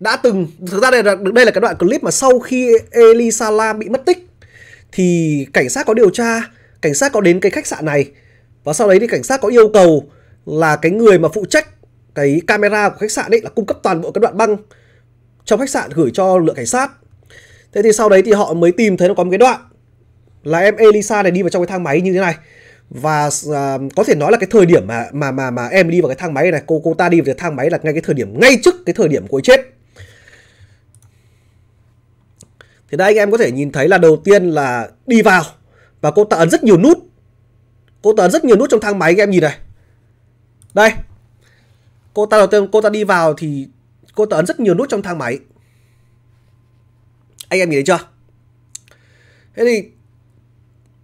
đã từng thực ra đây là đây là cái đoạn clip mà sau khi Eli Salam bị mất tích thì cảnh sát có điều tra, cảnh sát có đến cái khách sạn này và sau đấy thì cảnh sát có yêu cầu là cái người mà phụ trách cái camera của khách sạn ấy là cung cấp toàn bộ cái đoạn băng trong khách sạn gửi cho lượng cảnh sát. Thế thì sau đấy thì họ mới tìm thấy nó có một cái đoạn là em Elisa này đi vào trong cái thang máy như thế này và uh, có thể nói là cái thời điểm mà mà mà mà em đi vào cái thang máy này cô cô ta đi vào cái thang máy là ngay cái thời điểm ngay trước cái thời điểm cô ấy chết thì đây anh em có thể nhìn thấy là đầu tiên là đi vào và cô ta ấn rất nhiều nút cô ta ấn rất nhiều nút trong thang máy anh em nhìn này đây cô ta đầu tiên cô ta đi vào thì cô ta ấn rất nhiều nút trong thang máy anh em nhìn thấy chưa thế thì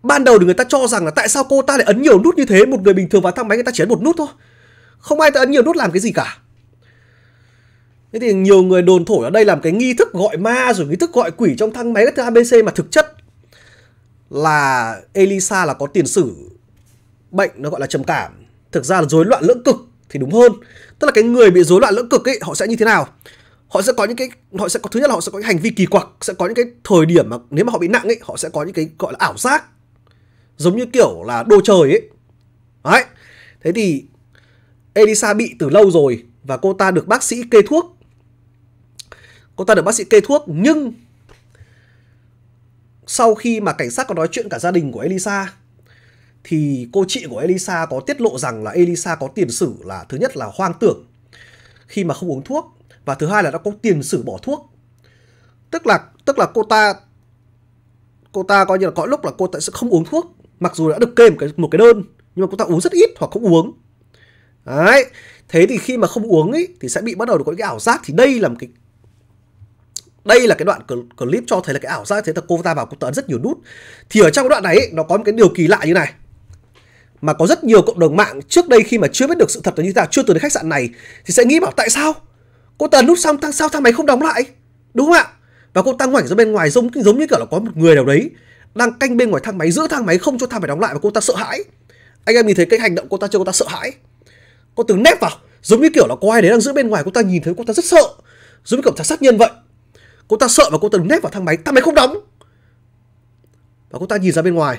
Ban đầu thì người ta cho rằng là tại sao cô ta lại ấn nhiều nút như thế Một người bình thường vào thang máy người ta chỉ ấn một nút thôi Không ai ta ấn nhiều nút làm cái gì cả Thế thì nhiều người đồn thổi ở đây làm cái nghi thức gọi ma Rồi nghi thức gọi quỷ trong thang máy thứ ABC Mà thực chất là Elisa là có tiền sử bệnh nó gọi là trầm cảm Thực ra là rối loạn lưỡng cực thì đúng hơn Tức là cái người bị rối loạn lưỡng cực ấy họ sẽ như thế nào họ sẽ có những cái họ sẽ có thứ nhất là họ sẽ có những hành vi kỳ quặc sẽ có những cái thời điểm mà nếu mà họ bị nặng ấy họ sẽ có những cái gọi là ảo giác giống như kiểu là đồ trời ấy. Đấy. Thế thì Elisa bị từ lâu rồi và cô ta được bác sĩ kê thuốc. Cô ta được bác sĩ kê thuốc nhưng sau khi mà cảnh sát có nói chuyện cả gia đình của Elisa thì cô chị của Elisa có tiết lộ rằng là Elisa có tiền sử là thứ nhất là hoang tưởng khi mà không uống thuốc và thứ hai là đã có tiền sử bỏ thuốc. Tức là tức là cô ta cô ta coi như là có lúc là cô ta sẽ không uống thuốc mặc dù đã được kê một cái một cái đơn nhưng mà chúng ta uống rất ít hoặc không uống đấy thế thì khi mà không uống ấy thì sẽ bị bắt đầu có những cái ảo giác thì đây là một cái đây là cái đoạn clip cho thấy là cái ảo giác thế là cô ta vào cô ta ấn rất nhiều nút thì ở trong đoạn này ấy, nó có một cái điều kỳ lạ như này mà có rất nhiều cộng đồng mạng trước đây khi mà chưa biết được sự thật là như thế nào chưa từng đến khách sạn này thì sẽ nghĩ bảo tại sao cô ta nút xong thang sao thang máy không đóng lại đúng không ạ và cô ta ngoảnh ra bên ngoài giống giống như kiểu là có một người nào đấy đang canh bên ngoài thang máy giữ thang máy không cho thang máy đóng lại và cô ta sợ hãi anh em nhìn thấy cái hành động cô ta chưa cô ta sợ hãi cô từng nép vào giống như kiểu là có ai đấy đang giữ bên ngoài cô ta nhìn thấy cô ta rất sợ giống như kiểu sát nhân vậy cô ta sợ và cô ta nép vào thang máy thang máy không đóng và cô ta nhìn ra bên ngoài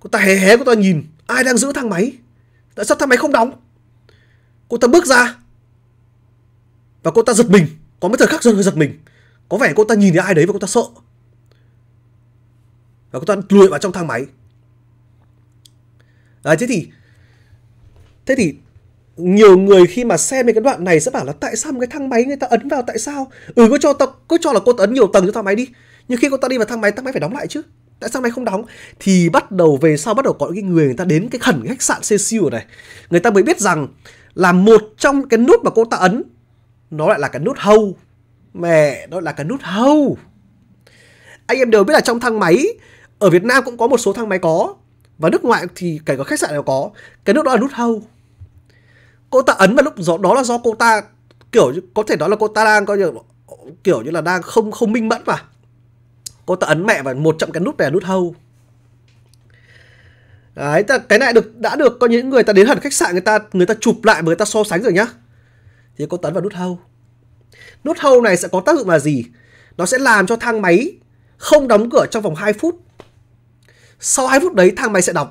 cô ta hé hé cô ta nhìn ai đang giữ thang máy tại sao thang máy không đóng cô ta bước ra và cô ta giật mình có mấy thời khắc giật giật mình có vẻ cô ta nhìn thấy ai đấy và cô ta sợ và cô ta lùi vào trong thang máy đấy thế thì thế thì nhiều người khi mà xem cái đoạn này sẽ bảo là tại sao một cái thang máy người ta ấn vào tại sao ừ có cho ta có cho là cô ta ấn nhiều tầng cho thang máy đi nhưng khi cô ta đi vào thang máy thang máy phải đóng lại chứ tại sao này không đóng thì bắt đầu về sau bắt đầu có những người người ta đến cái khẩn cái khách sạn Cecil này người ta mới biết rằng là một trong cái nút mà cô ta ấn nó lại là cái nút hâu mẹ nó là cái nút hâu anh em đều biết là trong thang máy ở Việt Nam cũng có một số thang máy có và nước ngoài thì kể cả khách sạn đều có cái nước đó là nút hâu cô ta ấn vào lúc đó, đó là do cô ta kiểu có thể đó là cô ta đang coi như kiểu như là đang không không minh mẫn mà cô ta ấn mẹ vào một trong cái nút này là nút hâu đấy ta, cái này được đã được có những người ta đến hẳn khách sạn người ta người ta chụp lại người ta so sánh rồi nhá thì cô tấn ấn vào nút hâu nút hâu này sẽ có tác dụng là gì nó sẽ làm cho thang máy không đóng cửa trong vòng 2 phút sau 2 phút đấy thang máy sẽ đóng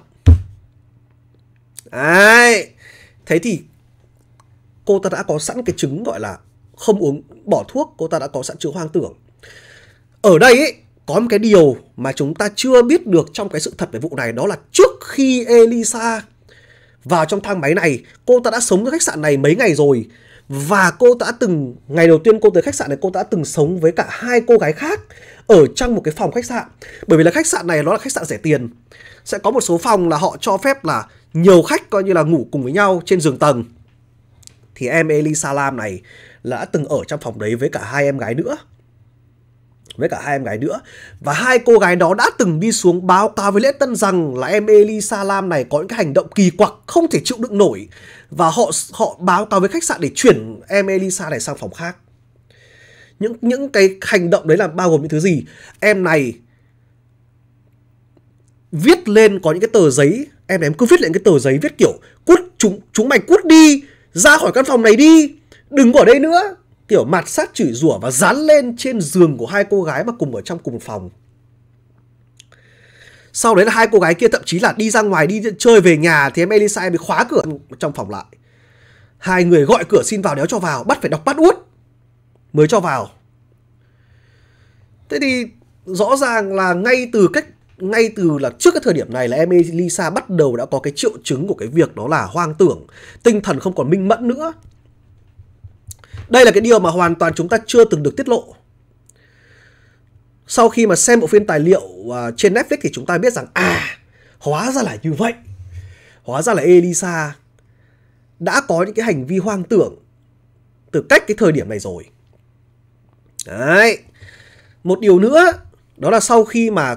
đấy thế thì cô ta đã có sẵn cái chứng gọi là không uống bỏ thuốc cô ta đã có sẵn chứng hoang tưởng ở đây ấy, có một cái điều mà chúng ta chưa biết được trong cái sự thật về vụ này đó là trước khi Elisa vào trong thang máy này cô ta đã sống với khách sạn này mấy ngày rồi và cô ta đã từng ngày đầu tiên cô tới khách sạn này cô ta đã từng sống với cả hai cô gái khác ở trong một cái phòng khách sạn bởi vì là khách sạn này nó là khách sạn rẻ tiền sẽ có một số phòng là họ cho phép là nhiều khách coi như là ngủ cùng với nhau trên giường tầng thì em Eli Salam này là đã từng ở trong phòng đấy với cả hai em gái nữa với cả hai em gái nữa và hai cô gái đó đã từng đi xuống báo cáo với lễ tân rằng là em Eli Salam này có những cái hành động kỳ quặc không thể chịu đựng nổi và họ họ báo cáo với khách sạn để chuyển em Elisa này sang phòng khác những những cái hành động đấy là bao gồm những thứ gì em này viết lên có những cái tờ giấy em em cứ viết lên cái tờ giấy viết kiểu cút chúng chúng mày cút đi ra khỏi căn phòng này đi đừng ở đây nữa kiểu mặt sát chửi rủa và dán lên trên giường của hai cô gái mà cùng ở trong cùng phòng sau đấy là hai cô gái kia thậm chí là đi ra ngoài đi chơi về nhà thì em Elisa bị khóa cửa trong phòng lại hai người gọi cửa xin vào đéo cho vào bắt phải đọc bắt út mới cho vào. Thế thì rõ ràng là ngay từ cách ngay từ là trước cái thời điểm này là em Elisa bắt đầu đã có cái triệu chứng của cái việc đó là hoang tưởng, tinh thần không còn minh mẫn nữa. Đây là cái điều mà hoàn toàn chúng ta chưa từng được tiết lộ. Sau khi mà xem bộ phim tài liệu à, trên Netflix thì chúng ta biết rằng à, hóa ra là như vậy. Hóa ra là Elisa đã có những cái hành vi hoang tưởng từ cách cái thời điểm này rồi. Đấy. Một điều nữa, đó là sau khi mà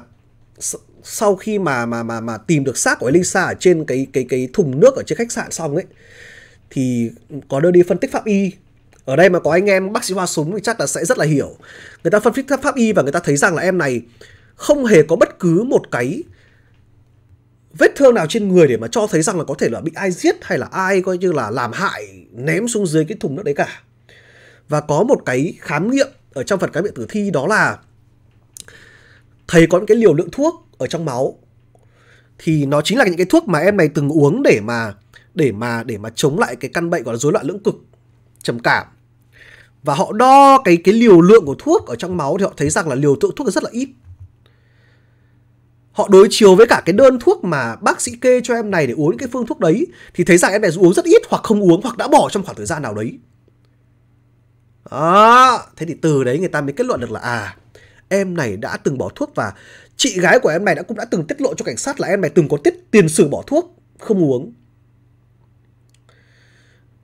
sau khi mà mà mà mà tìm được xác của Elisa ở trên cái cái cái thùng nước ở trên khách sạn xong ấy thì có đưa đi phân tích pháp y. Ở đây mà có anh em bác sĩ hoa súng thì chắc là sẽ rất là hiểu. Người ta phân tích pháp y và người ta thấy rằng là em này không hề có bất cứ một cái vết thương nào trên người để mà cho thấy rằng là có thể là bị ai giết hay là ai coi như là làm hại ném xuống dưới cái thùng nước đấy cả. Và có một cái khám nghiệm ở trong phần cái biện tử thi đó là thầy có những cái liều lượng thuốc ở trong máu thì nó chính là những cái thuốc mà em này từng uống để mà để mà để mà chống lại cái căn bệnh gọi là rối loạn lưỡng cực trầm cảm và họ đo cái cái liều lượng của thuốc ở trong máu thì họ thấy rằng là liều lượng thuốc rất là ít họ đối chiếu với cả cái đơn thuốc mà bác sĩ kê cho em này để uống cái phương thuốc đấy thì thấy rằng em này uống rất ít hoặc không uống hoặc đã bỏ trong khoảng thời gian nào đấy đó, thế thì từ đấy người ta mới kết luận được là à, em này đã từng bỏ thuốc và chị gái của em này đã cũng đã từng tiết lộ cho cảnh sát là em này từng có tiết tiền sử bỏ thuốc không uống.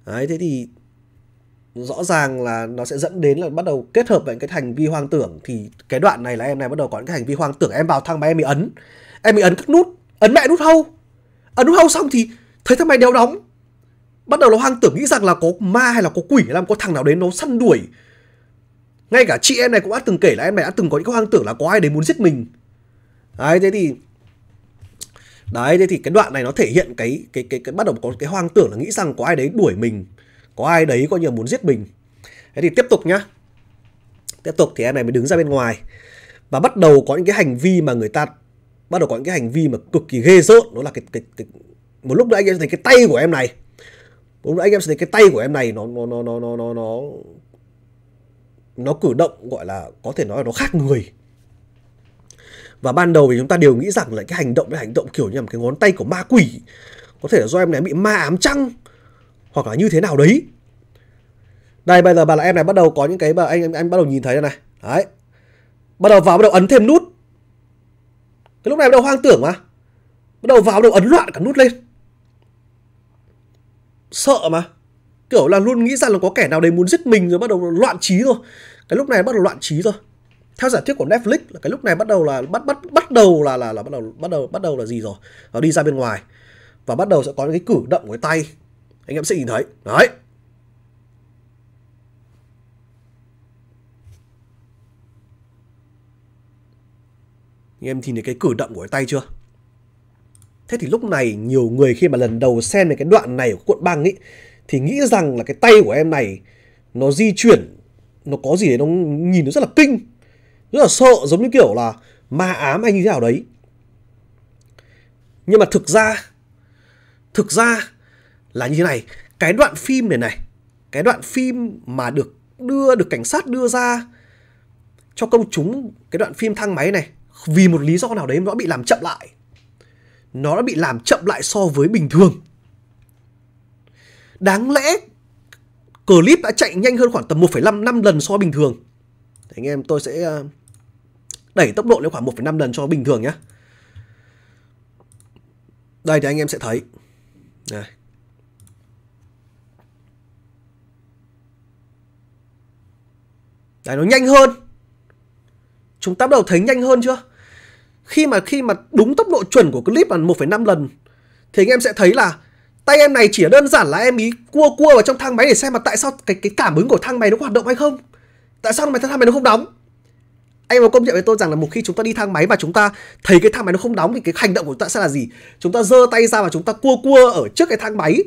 Đấy, thế thì rõ ràng là nó sẽ dẫn đến là bắt đầu kết hợp với cái hành vi hoang tưởng thì cái đoạn này là em này bắt đầu có những cái hành vi hoang tưởng em vào thang máy em bị ấn em bị ấn các nút ấn mẹ nút hâu ấn nút hâu xong thì thấy thang máy đeo đóng bắt đầu nó hoang tưởng nghĩ rằng là có ma hay là có quỷ làm có thằng nào đến nó săn đuổi ngay cả chị em này cũng đã từng kể là em này đã từng có những cái hoang tưởng là có ai đấy muốn giết mình đấy thế thì đấy thế thì cái đoạn này nó thể hiện cái cái cái, cái bắt đầu có cái hoang tưởng là nghĩ rằng có ai đấy đuổi mình có ai đấy coi như là muốn giết mình thế thì tiếp tục nhá tiếp tục thì em này mới đứng ra bên ngoài và bắt đầu có những cái hành vi mà người ta bắt đầu có những cái hành vi mà cực kỳ ghê rợn đó là cái cái, cái một lúc nữa anh em thấy cái tay của em này lúc anh em sẽ thấy cái tay của em này nó nó nó nó nó nó nó nó cử động gọi là có thể nói là nó khác người và ban đầu thì chúng ta đều nghĩ rằng là cái hành động cái hành động kiểu như là cái ngón tay của ma quỷ có thể là do em này bị ma ám trăng hoặc là như thế nào đấy đây bây giờ bà là em này bắt đầu có những cái bà anh anh, anh bắt đầu nhìn thấy này đấy bắt đầu vào bắt đầu ấn thêm nút cái lúc này bắt đầu hoang tưởng mà bắt đầu vào bắt đầu ấn loạn cả nút lên sợ mà kiểu là luôn nghĩ rằng là có kẻ nào đấy muốn giết mình rồi bắt đầu loạn trí rồi cái lúc này bắt đầu loạn trí rồi theo giả thuyết của Netflix là cái lúc này bắt đầu là bắt bắt bắt đầu là là là bắt đầu bắt đầu bắt đầu là gì rồi nó đi ra bên ngoài và bắt đầu sẽ có những cái cử động của cái tay anh em sẽ nhìn thấy đấy anh em nhìn thấy cái cử động của cái tay chưa Thế thì lúc này nhiều người khi mà lần đầu xem đến cái đoạn này của cuộn băng ấy thì nghĩ rằng là cái tay của em này nó di chuyển nó có gì đấy nó nhìn nó rất là kinh rất là sợ giống như kiểu là ma ám anh như thế nào đấy nhưng mà thực ra thực ra là như thế này cái đoạn phim này này cái đoạn phim mà được đưa được cảnh sát đưa ra cho công chúng cái đoạn phim thang máy này vì một lý do nào đấy nó bị làm chậm lại nó đã bị làm chậm lại so với bình thường. Đáng lẽ clip đã chạy nhanh hơn khoảng tầm 1,5 năm lần so với bình thường. Thì anh em tôi sẽ ờ, đẩy tốc độ lên khoảng 1,5 lần so với bình thường nhé. Đây thì anh em sẽ thấy. Đây. Đấy nó nhanh hơn Chúng ta bắt đầu thấy nhanh hơn chưa khi mà khi mà đúng tốc độ chuẩn của clip là 1,5 lần thì anh em sẽ thấy là tay em này chỉ đơn giản là em ý cua cua vào trong thang máy để xem mà tại sao cái cái cảm ứng của thang máy nó hoạt động hay không tại sao mà thang máy nó không đóng anh có công nhận với tôi rằng là một khi chúng ta đi thang máy mà chúng ta thấy cái thang máy nó không đóng thì cái hành động của chúng ta sẽ là gì chúng ta giơ tay ra và chúng ta cua cua ở trước cái thang máy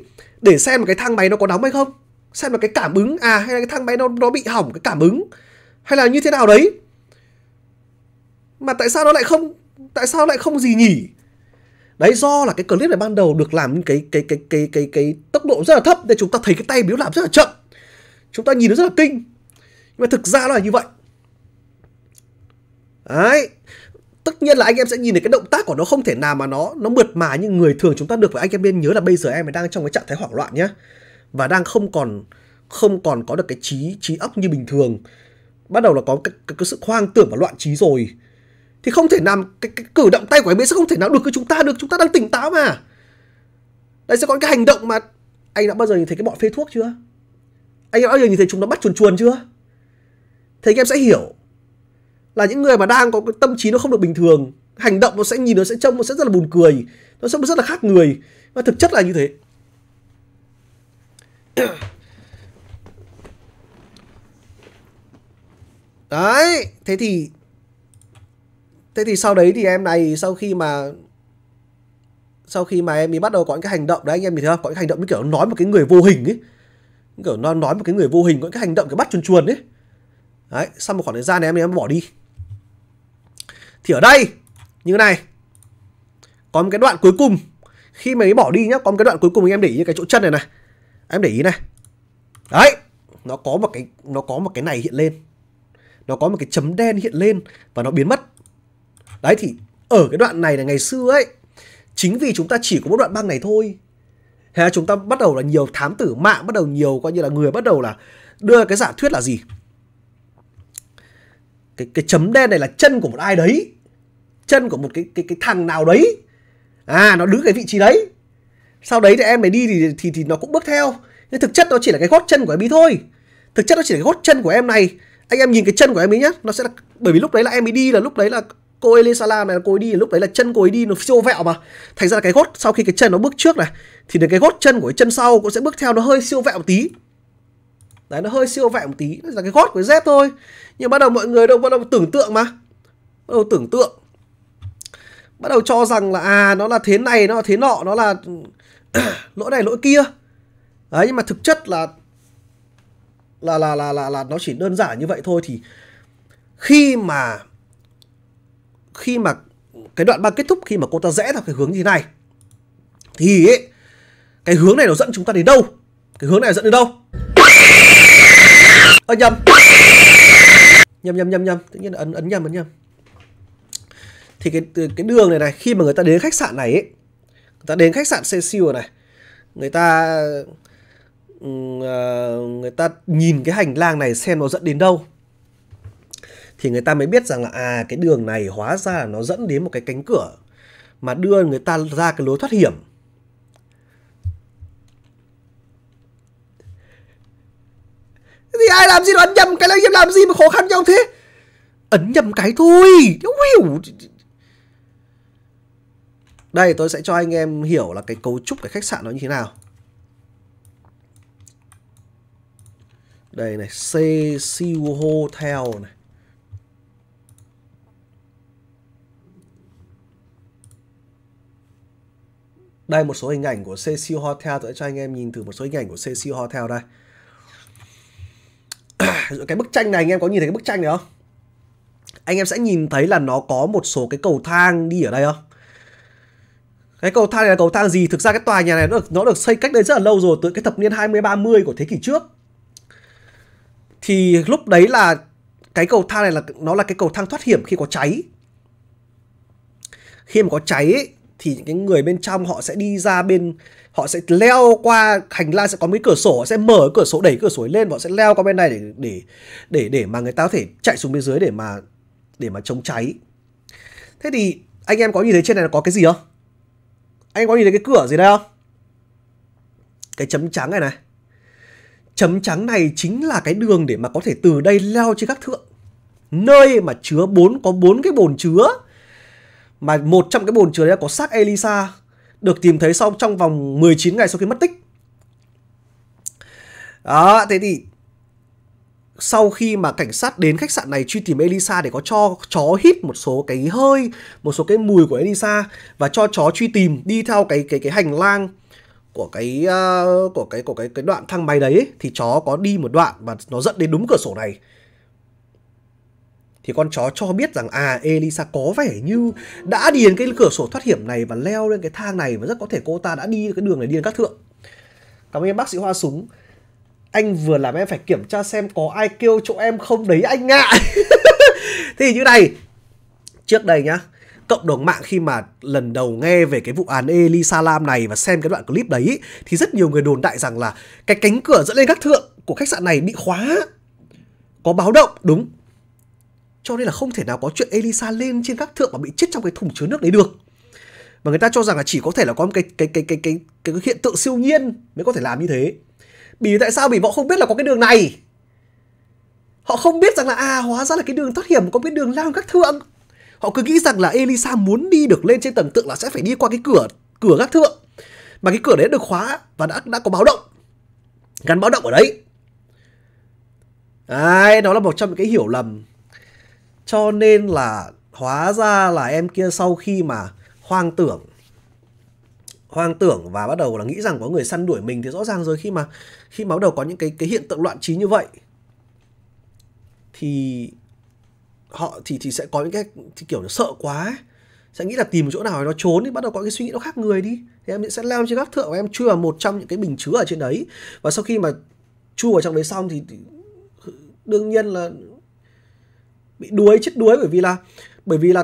để xem là cái thang máy nó có đóng hay không xem là cái cảm ứng à hay là cái thang máy nó nó bị hỏng cái cảm ứng hay là như thế nào đấy mà tại sao nó lại không tại sao lại không gì nhỉ đấy do là cái clip này ban đầu được làm cái cái cái cái cái cái tốc độ rất là thấp để chúng ta thấy cái tay biếu làm rất là chậm chúng ta nhìn nó rất là kinh nhưng mà thực ra nó là như vậy đấy tất nhiên là anh em sẽ nhìn thấy cái động tác của nó không thể nào mà nó nó mượt mà như người thường chúng ta được và anh em nên nhớ là bây giờ em đang trong cái trạng thái hoảng loạn nhá và đang không còn không còn có được cái trí trí óc như bình thường bắt đầu là có cái, cái, cái sự hoang tưởng và loạn trí rồi thì không thể làm cái, cái cử động tay của em ấy sẽ không thể nào được với chúng ta được chúng ta đang tỉnh táo mà đây sẽ có cái hành động mà anh đã bao giờ nhìn thấy cái bọn phê thuốc chưa anh đã bao giờ nhìn thấy chúng nó bắt chuồn chuồn chưa thế em sẽ hiểu là những người mà đang có cái tâm trí nó không được bình thường hành động nó sẽ nhìn nó sẽ trông nó sẽ rất là buồn cười nó sẽ rất là khác người và thực chất là như thế đấy thế thì Thế thì sau đấy thì em này sau khi mà sau khi mà em ấy bắt đầu có những cái hành động đấy anh em nhìn thấy không? Có những hành động như kiểu nói một cái người vô hình ấy. Kiểu nó nói một cái người vô hình có những cái hành động cái bắt chuồn chuồn ấy. Đấy, sau một khoảng thời gian này em em bỏ đi. Thì ở đây như thế này. Có một cái đoạn cuối cùng khi mà ấy bỏ đi nhá, có một cái đoạn cuối cùng anh em để ý như cái chỗ chân này này. Em để ý này. Đấy, nó có một cái nó có một cái này hiện lên. Nó có một cái chấm đen hiện lên và nó biến mất đấy thì ở cái đoạn này là ngày xưa ấy chính vì chúng ta chỉ có một đoạn băng này thôi thế là chúng ta bắt đầu là nhiều thám tử mạng bắt đầu nhiều coi như là người bắt đầu là đưa cái giả thuyết là gì cái cái chấm đen này là chân của một ai đấy chân của một cái cái cái thằng nào đấy à nó đứng cái vị trí đấy sau đấy thì em này đi thì thì thì nó cũng bước theo nhưng thực chất nó chỉ là cái gót chân của em ấy thôi thực chất nó chỉ là cái gót chân của em này anh em nhìn cái chân của em ấy nhá nó sẽ là bởi vì lúc đấy là em ấy đi là lúc đấy là cô Elisalam này cô ấy đi lúc đấy là chân cô ấy đi nó siêu vẹo mà thành ra là cái gót sau khi cái chân nó bước trước này thì đến cái gót chân của cái chân sau cũng sẽ bước theo nó hơi siêu vẹo một tí đấy nó hơi siêu vẹo một tí đấy là cái gót của cái dép thôi nhưng bắt đầu mọi người đâu bắt đầu tưởng tượng mà bắt đầu tưởng tượng bắt đầu cho rằng là à nó là thế này nó là thế nọ nó là lỗi này lỗi kia đấy nhưng mà thực chất là là là là là là nó chỉ đơn giản như vậy thôi thì khi mà khi mà cái đoạn băng kết thúc khi mà cô ta rẽ theo cái hướng như thế này thì ấy, cái hướng này nó dẫn chúng ta đến đâu cái hướng này dẫn đến đâu ơ nhầm nhầm nhầm nhầm nhầm tự nhiên ấn ấn nhầm ấn nhầm thì cái cái đường này này khi mà người ta đến khách sạn này ấy, người ta đến khách sạn Cecil này người ta ừ, ờ, người ta nhìn cái hành lang này xem nó dẫn đến đâu thì người ta mới biết rằng là à cái đường này hóa ra là nó dẫn đến một cái cánh cửa mà đưa người ta ra cái lối thoát hiểm thì ai làm gì nó nhầm cái là làm gì mà khó khăn nhau thế ấn nhầm cái thôi hiểu đây tôi sẽ cho anh em hiểu là cái cấu trúc cái khách sạn nó như thế nào đây này C Siêu Hotel này Đây một số hình ảnh của Cecil Hotel tôi sẽ cho anh em nhìn thử một số hình ảnh của Cecil Hotel đây. cái bức tranh này anh em có nhìn thấy cái bức tranh này không? Anh em sẽ nhìn thấy là nó có một số cái cầu thang đi ở đây không? Cái cầu thang này là cầu thang gì? Thực ra cái tòa nhà này nó được, nó được xây cách đây rất là lâu rồi, từ cái thập niên 20 30 của thế kỷ trước. Thì lúc đấy là cái cầu thang này là nó là cái cầu thang thoát hiểm khi có cháy. Khi mà có cháy thì những cái người bên trong họ sẽ đi ra bên họ sẽ leo qua hành lang sẽ có mấy cửa sổ họ sẽ mở cửa sổ đẩy cửa sổ lên và họ sẽ leo qua bên này để để để để mà người ta có thể chạy xuống bên dưới để mà để mà chống cháy thế thì anh em có nhìn thấy trên này có cái gì không anh em có nhìn thấy cái cửa gì đây không cái chấm trắng này này chấm trắng này chính là cái đường để mà có thể từ đây leo trên các thượng nơi mà chứa bốn có bốn cái bồn chứa mà một trong cái bồn chứa đấy có xác Elisa được tìm thấy sau trong vòng 19 ngày sau khi mất tích. Đó, thế thì sau khi mà cảnh sát đến khách sạn này truy tìm Elisa để có cho chó hít một số cái hơi, một số cái mùi của Elisa và cho chó truy tìm đi theo cái cái cái hành lang của cái uh, của cái của cái cái đoạn thang máy đấy ấy, thì chó có đi một đoạn và nó dẫn đến đúng cửa sổ này thì con chó cho biết rằng à Elisa có vẻ như đã đi đến cái cửa sổ thoát hiểm này và leo lên cái thang này và rất có thể cô ta đã đi cái đường này đi đến các thượng. Cảm ơn bác sĩ Hoa Súng. Anh vừa làm em phải kiểm tra xem có ai kêu chỗ em không đấy anh ạ. thì như này, trước đây nhá, cộng đồng mạng khi mà lần đầu nghe về cái vụ án Elisa Lam này và xem cái đoạn clip đấy thì rất nhiều người đồn đại rằng là cái cánh cửa dẫn lên các thượng của khách sạn này bị khóa. Có báo động, đúng, cho nên là không thể nào có chuyện Elisa lên trên các thượng và bị chết trong cái thùng chứa nước đấy được và người ta cho rằng là chỉ có thể là có một cái cái cái cái cái cái, cái hiện tượng siêu nhiên mới có thể làm như thế vì tại sao vì họ không biết là có cái đường này họ không biết rằng là à hóa ra là cái đường thoát hiểm có cái đường lao các thượng họ cứ nghĩ rằng là Elisa muốn đi được lên trên tầng tượng là sẽ phải đi qua cái cửa cửa các thượng mà cái cửa đấy được khóa và đã đã có báo động gắn báo động ở đấy đấy đó là một trong những cái hiểu lầm cho nên là hóa ra là em kia sau khi mà hoang tưởng hoang tưởng và bắt đầu là nghĩ rằng có người săn đuổi mình thì rõ ràng rồi khi mà khi mà bắt đầu có những cái cái hiện tượng loạn trí như vậy thì họ thì thì sẽ có những cái thì kiểu là sợ quá sẽ nghĩ là tìm chỗ nào nó trốn đi bắt đầu có cái suy nghĩ nó khác người đi thì em sẽ leo trên gác thượng và em chui vào một trong những cái bình chứa ở trên đấy và sau khi mà chui vào trong đấy xong thì, thì đương nhiên là bị đuối chết đuối bởi vì là bởi vì là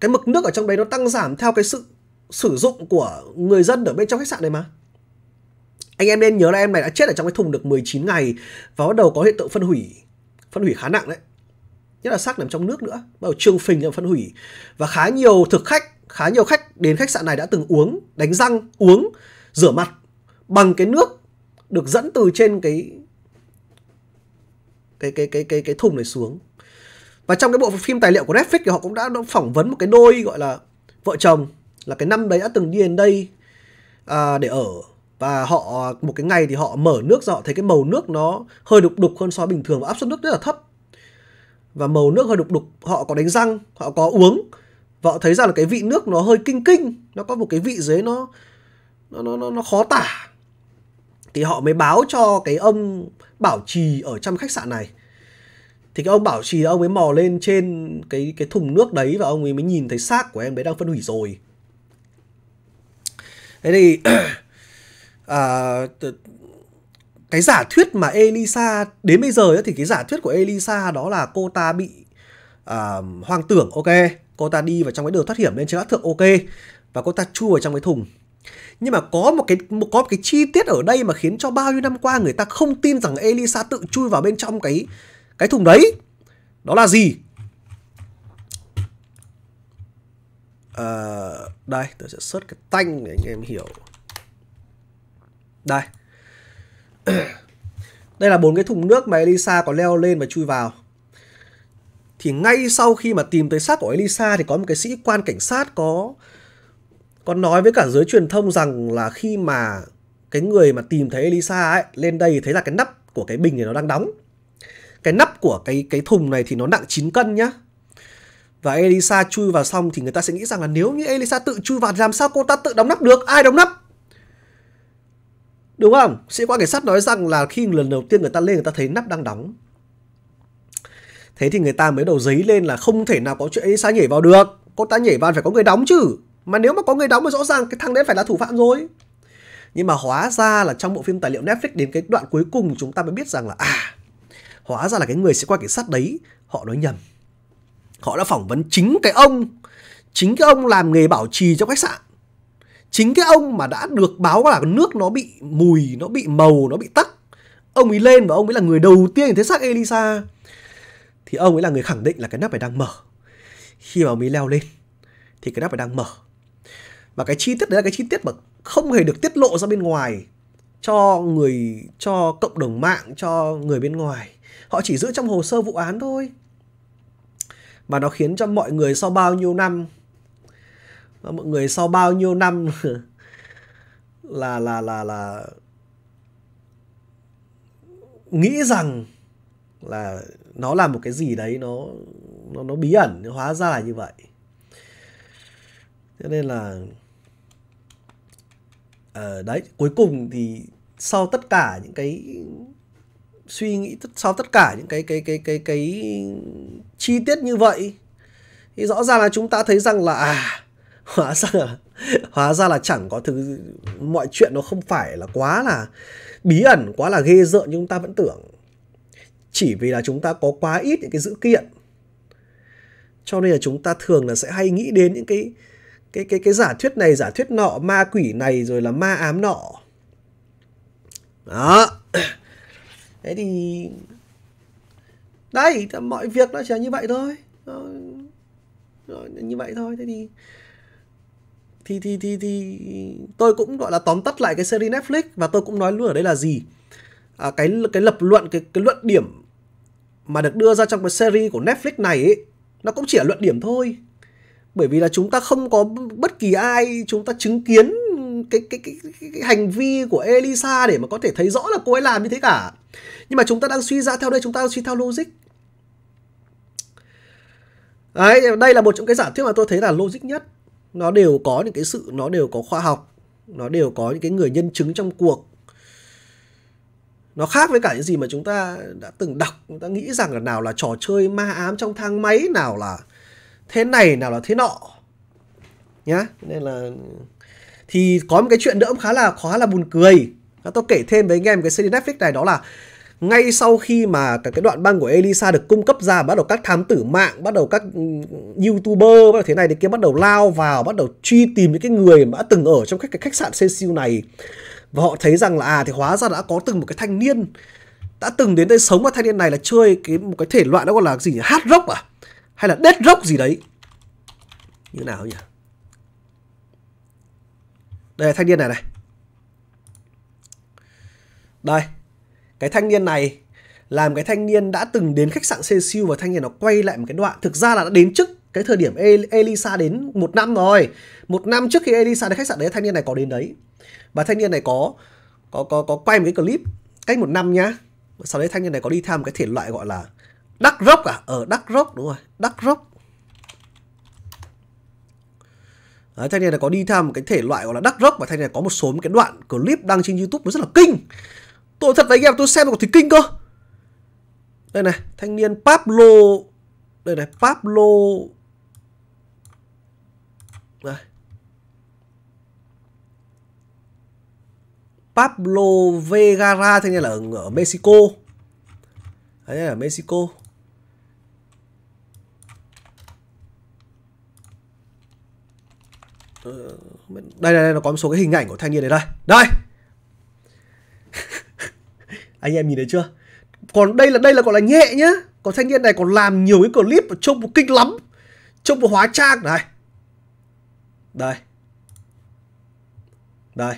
cái mực nước ở trong đấy nó tăng giảm theo cái sự sử dụng của người dân ở bên trong khách sạn này mà anh em nên nhớ là em này đã chết ở trong cái thùng được 19 ngày và bắt đầu có hiện tượng phân hủy phân hủy khá nặng đấy nhất là xác nằm trong nước nữa bắt đầu trương phình phân hủy và khá nhiều thực khách khá nhiều khách đến khách sạn này đã từng uống đánh răng uống rửa mặt bằng cái nước được dẫn từ trên cái cái cái cái cái cái thùng này xuống và trong cái bộ phim tài liệu của Netflix thì họ cũng đã phỏng vấn một cái đôi gọi là vợ chồng là cái năm đấy đã từng đi đến đây à, để ở và họ một cái ngày thì họ mở nước ra họ thấy cái màu nước nó hơi đục đục hơn so với bình thường và áp suất nước rất là thấp và màu nước hơi đục đục họ có đánh răng họ có uống và họ thấy ra là cái vị nước nó hơi kinh kinh nó có một cái vị dưới nó nó nó nó khó tả thì họ mới báo cho cái ông bảo trì ở trong khách sạn này thì cái ông bảo trì ông ấy mò lên trên cái cái thùng nước đấy và ông ấy mới nhìn thấy xác của em bé đang phân hủy rồi thế thì à, cái giả thuyết mà Elisa đến bây giờ thì cái giả thuyết của Elisa đó là cô ta bị à, hoang tưởng ok cô ta đi vào trong cái đường thoát hiểm lên trên các thượng ok và cô ta chui vào trong cái thùng nhưng mà có một cái một, có một cái chi tiết ở đây mà khiến cho bao nhiêu năm qua người ta không tin rằng Elisa tự chui vào bên trong cái cái thùng đấy đó là gì à, đây tôi sẽ search cái tanh để anh em hiểu đây đây là bốn cái thùng nước mà Elisa có leo lên và chui vào thì ngay sau khi mà tìm tới xác của Elisa thì có một cái sĩ quan cảnh sát có có nói với cả giới truyền thông rằng là khi mà cái người mà tìm thấy Elisa ấy lên đây thấy là cái nắp của cái bình thì nó đang đóng của cái cái thùng này thì nó nặng 9 cân nhá và Elisa chui vào xong thì người ta sẽ nghĩ rằng là nếu như Elisa tự chui vào làm sao cô ta tự đóng nắp được ai đóng nắp đúng không sĩ quan cảnh sát nói rằng là khi lần đầu tiên người ta lên người ta thấy nắp đang đóng thế thì người ta mới đầu giấy lên là không thể nào có chuyện Elisa nhảy vào được cô ta nhảy vào phải có người đóng chứ mà nếu mà có người đóng thì rõ ràng cái thằng đấy phải là thủ phạm rồi nhưng mà hóa ra là trong bộ phim tài liệu Netflix đến cái đoạn cuối cùng chúng ta mới biết rằng là à hóa ra là cái người sĩ quan cảnh sát đấy họ nói nhầm họ đã phỏng vấn chính cái ông chính cái ông làm nghề bảo trì trong khách sạn chính cái ông mà đã được báo là nước nó bị mùi nó bị màu nó bị tắc ông ấy lên và ông ấy là người đầu tiên nhìn thấy xác elisa thì ông ấy là người khẳng định là cái nắp này đang mở khi mà ông ấy leo lên thì cái nắp này đang mở và cái chi tiết đấy là cái chi tiết mà không hề được tiết lộ ra bên ngoài cho người cho cộng đồng mạng cho người bên ngoài Họ chỉ giữ trong hồ sơ vụ án thôi. Và nó khiến cho mọi người sau bao nhiêu năm mọi người sau bao nhiêu năm là là là là nghĩ rằng là nó là một cái gì đấy nó nó nó bí ẩn hóa ra là như vậy cho nên là ở ờ, à, đấy cuối cùng thì sau tất cả những cái suy nghĩ sau tất cả những cái cái cái cái cái chi tiết như vậy thì rõ ràng là chúng ta thấy rằng là à, hóa ra là, hóa ra là chẳng có thứ mọi chuyện nó không phải là quá là bí ẩn quá là ghê rợn như chúng ta vẫn tưởng chỉ vì là chúng ta có quá ít những cái dữ kiện cho nên là chúng ta thường là sẽ hay nghĩ đến những cái cái cái cái giả thuyết này giả thuyết nọ ma quỷ này rồi là ma ám nọ đó thế thì đây mọi việc nó chỉ là như vậy thôi nó, như vậy thôi thế thì thì thì thì thì tôi cũng gọi là tóm tắt lại cái series Netflix và tôi cũng nói luôn ở đây là gì à, cái cái lập luận cái cái luận điểm mà được đưa ra trong cái series của Netflix này ấy, nó cũng chỉ là luận điểm thôi bởi vì là chúng ta không có bất kỳ ai chúng ta chứng kiến cái, cái cái cái cái hành vi của Elisa để mà có thể thấy rõ là cô ấy làm như thế cả nhưng mà chúng ta đang suy ra theo đây chúng ta đang suy theo logic đấy đây là một trong cái giả thuyết mà tôi thấy là logic nhất nó đều có những cái sự nó đều có khoa học nó đều có những cái người nhân chứng trong cuộc nó khác với cả những gì mà chúng ta đã từng đọc chúng ta nghĩ rằng là nào là trò chơi ma ám trong thang máy nào là thế này nào là thế nọ nhá nên là thì có một cái chuyện nữa khá là khá là buồn cười tôi kể thêm với anh em cái series Netflix này đó là ngay sau khi mà cái đoạn băng của Elisa được cung cấp ra bắt đầu các thám tử mạng bắt đầu các ừ, youtuber bắt đầu thế này thế kia bắt đầu lao vào bắt đầu truy tìm những cái người mà đã từng ở trong các cái khách sạn Cecil này và họ thấy rằng là à thì hóa ra đã có từng một cái thanh niên đã từng đến đây sống và thanh niên này là chơi cái một cái thể loại đó gọi là gì hát rock à hay là dead rock gì đấy như nào nhỉ đây là thanh niên này này. Đây. Cái thanh niên này làm cái thanh niên đã từng đến khách sạn Cecil và thanh niên nó quay lại một cái đoạn. Thực ra là đã đến trước cái thời điểm Elisa đến một năm rồi. Một năm trước khi Elisa đến khách sạn đấy thanh niên này có đến đấy. Và thanh niên này có có có có quay một cái clip cách một năm nhá. Sau đấy thanh niên này có đi tham cái thể loại gọi là Đắc Rock à? Ở ờ, Đắc Rock đúng rồi. Đắc Rock Đấy, thanh này là có đi tham một cái thể loại gọi là đắc rock và thanh này có một số một cái đoạn clip đăng trên youtube nó rất là kinh tôi thật với anh em tôi xem được thì kinh cơ đây này thanh niên Pablo đây này Pablo đây. Pablo Vegara thanh niên là ở, ở Mexico đấy là Mexico Ờ, đây đây, đây nó có một số cái hình ảnh của thanh niên này đây đây anh em nhìn thấy chưa còn đây là đây là gọi là nhẹ nhá còn thanh niên này còn làm nhiều cái clip trông một kinh lắm trông một hóa trang này đây đây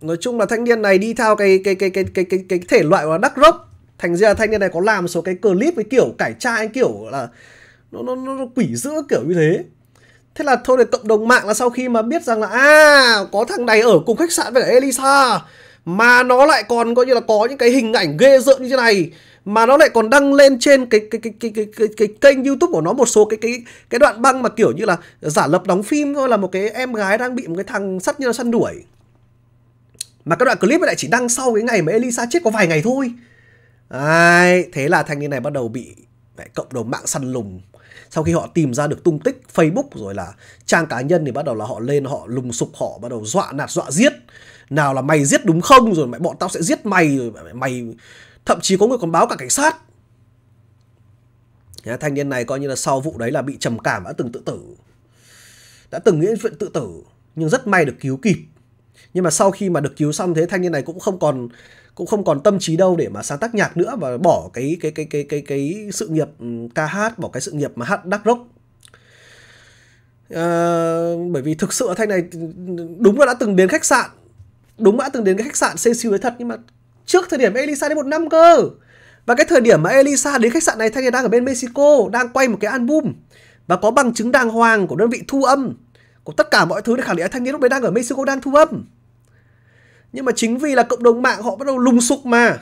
nói chung là thanh niên này đi theo cái cái cái cái cái cái cái thể loại là đắc rock thành ra thanh niên này có làm số cái clip với kiểu cải trai kiểu là nó, nó, nó quỷ dữ kiểu như thế thế là thôi để cộng đồng mạng là sau khi mà biết rằng là à có thằng này ở cùng khách sạn với elisa mà nó lại còn coi như là có những cái hình ảnh ghê rợn như thế này mà nó lại còn đăng lên trên cái cái cái cái cái, cái, cái kênh YouTube của nó một số cái cái cái đoạn băng mà kiểu như là giả lập đóng phim thôi là một cái em gái đang bị một cái thằng sắt như nó săn đuổi. Mà các đoạn clip lại chỉ đăng sau cái ngày mà Elisa chết có vài ngày thôi. Đấy, thế là thanh niên này bắt đầu bị cộng đồng mạng săn lùng sau khi họ tìm ra được tung tích Facebook rồi là trang cá nhân thì bắt đầu là họ lên họ lùng sục họ bắt đầu dọa nạt dọa giết nào là mày giết đúng không rồi mày bọn tao sẽ giết mày rồi mày thậm chí có người còn báo cả cảnh sát Nhà thanh niên này coi như là sau vụ đấy là bị trầm cảm đã từng tự tử đã từng nghĩ đến chuyện tự tử nhưng rất may được cứu kịp nhưng mà sau khi mà được cứu xong thế thanh niên này cũng không còn cũng không còn tâm trí đâu để mà sáng tác nhạc nữa và bỏ cái cái cái cái cái cái sự nghiệp ừ, ca hát bỏ cái sự nghiệp mà hát dark rock à, bởi vì thực sự thanh này ừ, đúng là đã từng đến khách sạn đúng đã từng đến cái khách sạn Cecil với thật nhưng mà trước thời điểm Elisa đến một năm cơ và cái thời điểm mà Elisa đến khách sạn này thanh này đang ở bên Mexico đang quay một cái album và có bằng chứng đàng hoàng của đơn vị thu âm của tất cả mọi thứ để khẳng định thanh niên lúc đấy đang ở Mexico đang thu âm nhưng mà chính vì là cộng đồng mạng họ bắt đầu lùng sục mà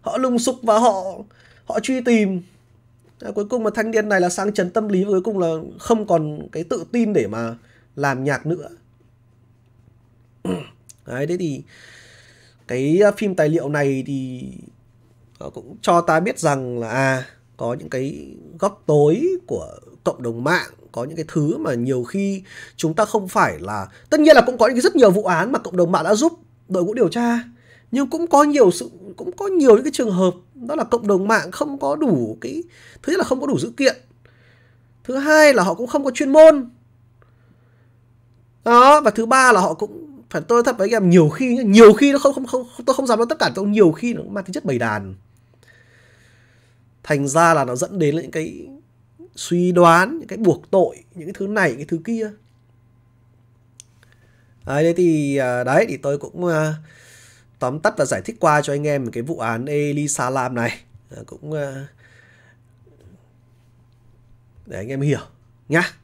họ lùng sục và họ họ truy tìm à, cuối cùng mà thanh niên này là sang chấn tâm lý và cuối cùng là không còn cái tự tin để mà làm nhạc nữa đấy thế thì cái phim tài liệu này thì cũng cho ta biết rằng là à có những cái góc tối của cộng đồng mạng có những cái thứ mà nhiều khi chúng ta không phải là tất nhiên là cũng có những rất nhiều vụ án mà cộng đồng mạng đã giúp đội ngũ điều tra nhưng cũng có nhiều sự cũng có nhiều những cái trường hợp đó là cộng đồng mạng không có đủ cái thứ nhất là không có đủ dữ kiện thứ hai là họ cũng không có chuyên môn đó và thứ ba là họ cũng phải tôi thật với em nhiều khi nhiều khi nó không không không tôi không dám nói tất cả tôi nhiều khi nó mang tính chất bầy đàn thành ra là nó dẫn đến những cái suy đoán những cái buộc tội những cái thứ này những cái thứ kia đấy thì à, đấy thì tôi cũng à, tóm tắt và giải thích qua cho anh em cái vụ án Elisa Lam này à, cũng để anh em hiểu nhá